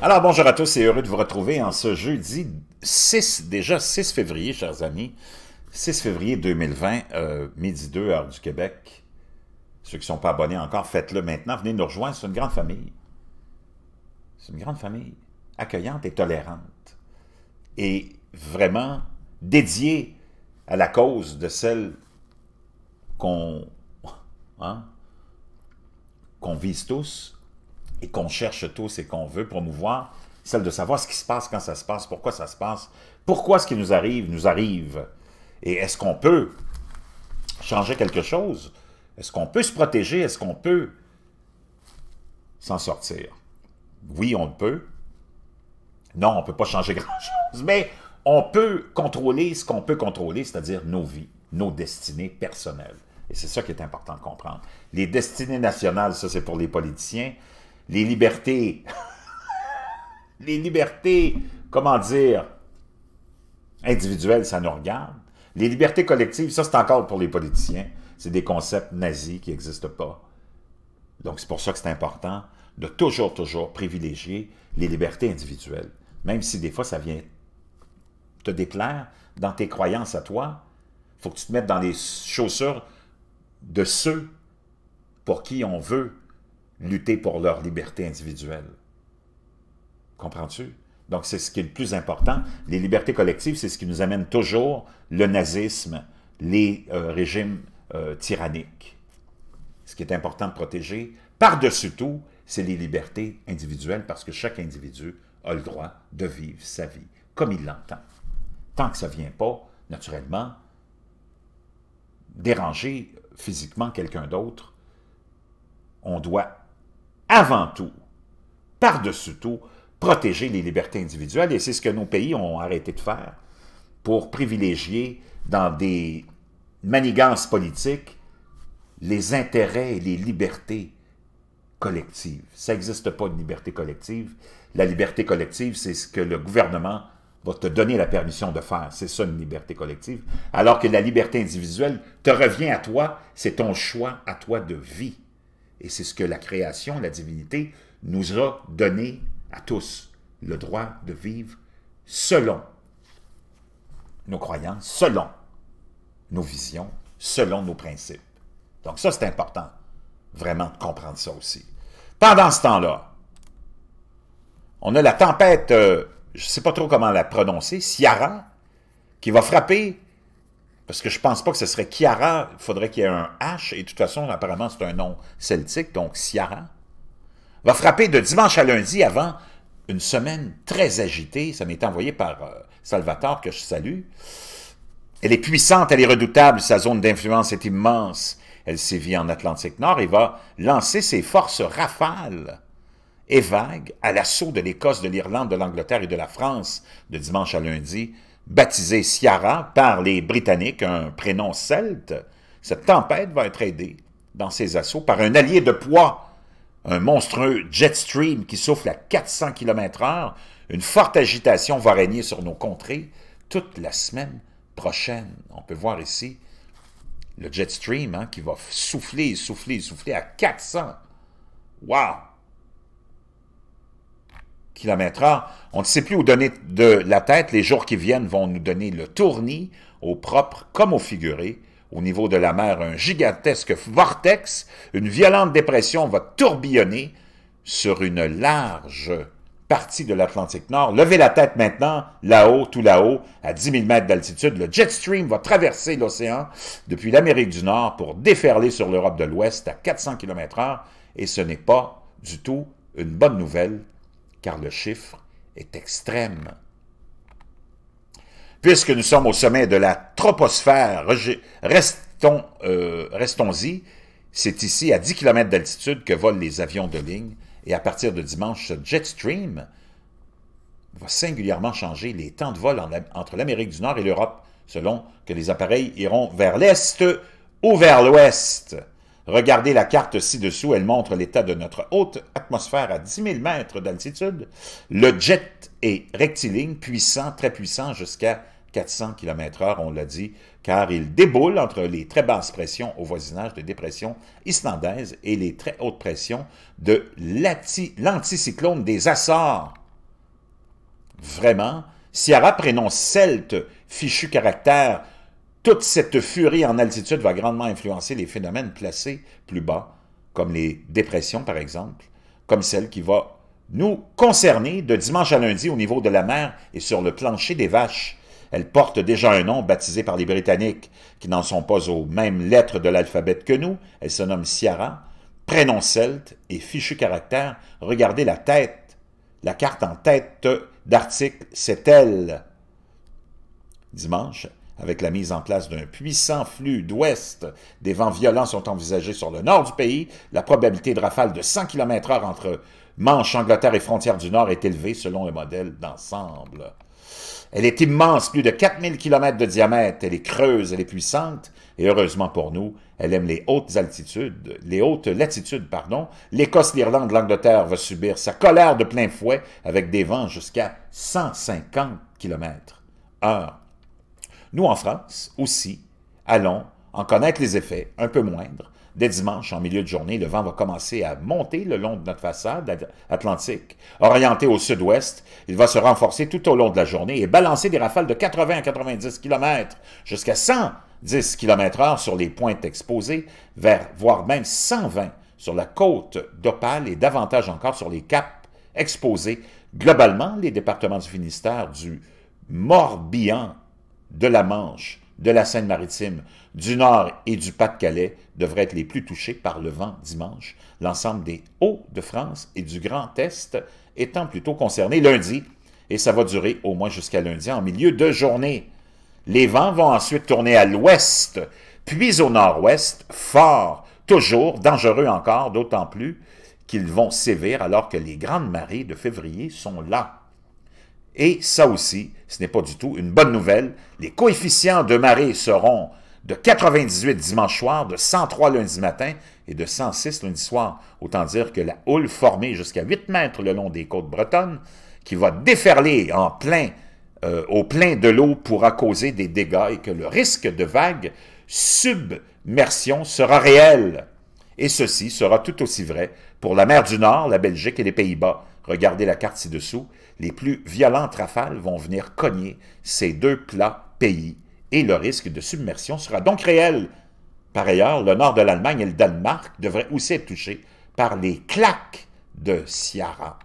Alors bonjour à tous et heureux de vous retrouver en ce jeudi 6, déjà 6 février, chers amis. 6 février 2020, euh, midi 2, heure du Québec. Ceux qui ne sont pas abonnés encore, faites-le maintenant. Venez nous rejoindre, c'est une grande famille. C'est une grande famille, accueillante et tolérante. Et vraiment dédiée à la cause de celle qu'on hein, vise tous, et qu'on cherche tous et qu'on veut promouvoir, celle de savoir ce qui se passe quand ça se passe, pourquoi ça se passe, pourquoi ce qui nous arrive nous arrive, et est-ce qu'on peut changer quelque chose, est-ce qu'on peut se protéger, est-ce qu'on peut s'en sortir. Oui, on peut. Non, on ne peut pas changer grand-chose, mais on peut contrôler ce qu'on peut contrôler, c'est-à-dire nos vies, nos destinées personnelles. Et c'est ça qui est important de comprendre. Les destinées nationales, ça c'est pour les politiciens, les libertés. les libertés, comment dire, individuelles, ça nous regarde. Les libertés collectives, ça c'est encore pour les politiciens. C'est des concepts nazis qui n'existent pas. Donc c'est pour ça que c'est important de toujours, toujours privilégier les libertés individuelles. Même si des fois ça vient te déclarer dans tes croyances à toi, faut que tu te mettes dans les chaussures de ceux pour qui on veut lutter pour leur liberté individuelle. Comprends-tu? Donc, c'est ce qui est le plus important. Les libertés collectives, c'est ce qui nous amène toujours le nazisme, les euh, régimes euh, tyranniques. Ce qui est important de protéger, par-dessus tout, c'est les libertés individuelles, parce que chaque individu a le droit de vivre sa vie comme il l'entend. Tant que ça ne vient pas, naturellement, déranger physiquement quelqu'un d'autre, on doit avant tout, par-dessus tout, protéger les libertés individuelles, et c'est ce que nos pays ont arrêté de faire pour privilégier dans des manigances politiques les intérêts et les libertés collectives. Ça n'existe pas de liberté collective. La liberté collective, c'est ce que le gouvernement va te donner la permission de faire. C'est ça une liberté collective. Alors que la liberté individuelle te revient à toi, c'est ton choix à toi de vie. Et c'est ce que la création, la divinité, nous a donné à tous, le droit de vivre selon nos croyances, selon nos visions, selon nos principes. Donc ça, c'est important, vraiment, de comprendre ça aussi. Pendant ce temps-là, on a la tempête, euh, je ne sais pas trop comment la prononcer, Ciara, qui va frapper parce que je pense pas que ce serait Chiara. Il faudrait qu'il y ait un H. Et de toute façon, apparemment, c'est un nom celtique, donc Ciara. Va frapper de dimanche à lundi avant une semaine très agitée. Ça m'est envoyé par euh, Salvatore, que je salue. Elle est puissante, elle est redoutable, sa zone d'influence est immense. Elle sévit en Atlantique Nord et va lancer ses forces rafales et vagues à l'assaut de l'Écosse, de l'Irlande, de l'Angleterre et de la France de dimanche à lundi Baptisé Ciara par les Britanniques, un prénom celte, cette tempête va être aidée dans ses assauts par un allié de poids, un monstrueux jet stream qui souffle à 400 km heure. Une forte agitation va régner sur nos contrées toute la semaine prochaine. On peut voir ici le jet stream hein, qui va souffler, souffler, souffler à 400. waouh on ne sait plus où donner de la tête. Les jours qui viennent vont nous donner le tournis, au propre comme au figuré. Au niveau de la mer, un gigantesque vortex, une violente dépression va tourbillonner sur une large partie de l'Atlantique Nord. Levez la tête maintenant, là-haut, tout là-haut, à 10 000 mètres d'altitude. Le jet stream va traverser l'océan depuis l'Amérique du Nord pour déferler sur l'Europe de l'Ouest à 400 km h et ce n'est pas du tout une bonne nouvelle car le chiffre est extrême. Puisque nous sommes au sommet de la troposphère, euh, restons-y, c'est ici à 10 km d'altitude que volent les avions de ligne, et à partir de dimanche, ce stream va singulièrement changer les temps de vol entre l'Amérique du Nord et l'Europe, selon que les appareils iront vers l'Est ou vers l'Ouest. Regardez la carte ci-dessous, elle montre l'état de notre haute atmosphère à 10 000 mètres d'altitude. Le jet est rectiligne, puissant, très puissant, jusqu'à 400 km h on l'a dit, car il déboule entre les très basses pressions au voisinage des dépressions islandaises et les très hautes pressions de l'anticyclone des Açores. Vraiment, Sierra, prénom celte, fichu caractère, toute cette furie en altitude va grandement influencer les phénomènes placés plus bas, comme les dépressions par exemple, comme celle qui va nous concerner de dimanche à lundi au niveau de la mer et sur le plancher des vaches. Elle porte déjà un nom baptisé par les Britanniques, qui n'en sont pas aux mêmes lettres de l'alphabet que nous. Elle se nomme Ciara, prénom celte et fichu caractère. Regardez la tête, la carte en tête d'article, c'est elle. Dimanche, avec la mise en place d'un puissant flux d'ouest, des vents violents sont envisagés sur le nord du pays. La probabilité de rafale de 100 km h entre Manche, Angleterre et frontières du Nord est élevée selon le modèle d'ensemble. Elle est immense, plus de 4000 km de diamètre, elle est creuse, elle est puissante, et heureusement pour nous, elle aime les hautes altitudes, les hautes latitudes, pardon. L'Écosse, l'Irlande, l'Angleterre vont subir sa colère de plein fouet avec des vents jusqu'à 150 km h nous, en France, aussi, allons en connaître les effets, un peu moindres. Dès dimanche, en milieu de journée, le vent va commencer à monter le long de notre façade atlantique. Orienté au sud-ouest, il va se renforcer tout au long de la journée et balancer des rafales de 80 à 90 km jusqu'à 110 km h sur les pointes exposées, vers, voire même 120 sur la côte d'Opale et davantage encore sur les caps exposés. Globalement, les départements du Finistère, du Morbihan de la Manche, de la Seine-Maritime, du Nord et du Pas-de-Calais devraient être les plus touchés par le vent dimanche, l'ensemble des Hauts-de-France et du Grand Est étant plutôt concernés lundi, et ça va durer au moins jusqu'à lundi en milieu de journée. Les vents vont ensuite tourner à l'ouest, puis au nord-ouest, fort, toujours, dangereux encore, d'autant plus qu'ils vont sévir alors que les grandes marées de février sont là. Et ça aussi, ce n'est pas du tout une bonne nouvelle. Les coefficients de marée seront de 98 dimanche soir, de 103 lundi matin et de 106 lundi soir. Autant dire que la houle formée jusqu'à 8 mètres le long des côtes bretonnes, qui va déferler en plein, euh, au plein de l'eau, pourra causer des dégâts et que le risque de vagues submersion sera réel. Et ceci sera tout aussi vrai pour la mer du Nord, la Belgique et les Pays-Bas. Regardez la carte ci-dessous. Les plus violentes rafales vont venir cogner ces deux plats pays et le risque de submersion sera donc réel. Par ailleurs, le nord de l'Allemagne et le Danemark devraient aussi être touchés par les claques de Ciara.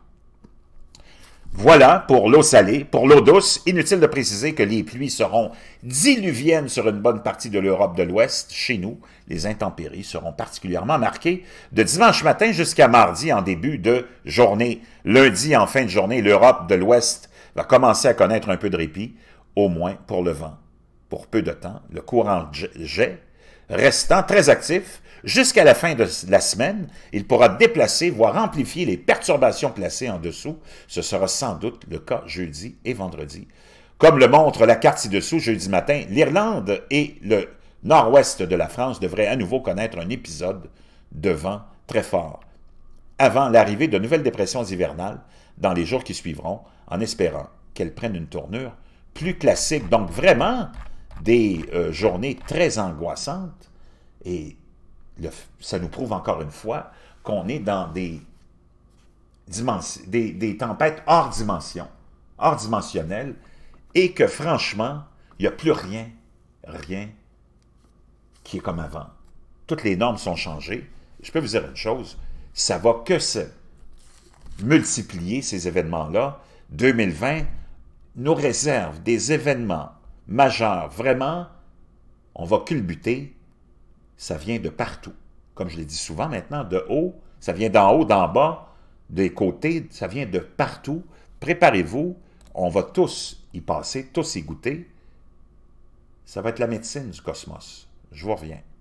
Voilà pour l'eau salée. Pour l'eau douce, inutile de préciser que les pluies seront diluviennes sur une bonne partie de l'Europe de l'Ouest. Chez nous, les intempéries seront particulièrement marquées de dimanche matin jusqu'à mardi en début de journée. Lundi, en fin de journée, l'Europe de l'Ouest va commencer à connaître un peu de répit, au moins pour le vent. Pour peu de temps, le courant jet Restant très actif, jusqu'à la fin de la semaine, il pourra déplacer, voire amplifier les perturbations placées en dessous. Ce sera sans doute le cas jeudi et vendredi. Comme le montre la carte ci-dessous, jeudi matin, l'Irlande et le nord-ouest de la France devraient à nouveau connaître un épisode de vent très fort, avant l'arrivée de nouvelles dépressions hivernales dans les jours qui suivront, en espérant qu'elles prennent une tournure plus classique. Donc vraiment, des euh, journées très angoissantes et ça nous prouve encore une fois qu'on est dans des, tempêtes hors dimension, hors dimensionnelles, et que franchement, il n'y a plus rien, rien qui est comme avant. Toutes les normes sont changées. Je peux vous dire une chose, ça va que se multiplier, ces événements-là. 2020 nous réserve des événements majeur. Vraiment, on va culbuter. Ça vient de partout. Comme je l'ai dit souvent maintenant, de haut, ça vient d'en haut, d'en bas, des côtés, ça vient de partout. Préparez-vous, on va tous y passer, tous y goûter. Ça va être la médecine du cosmos. Je vous reviens.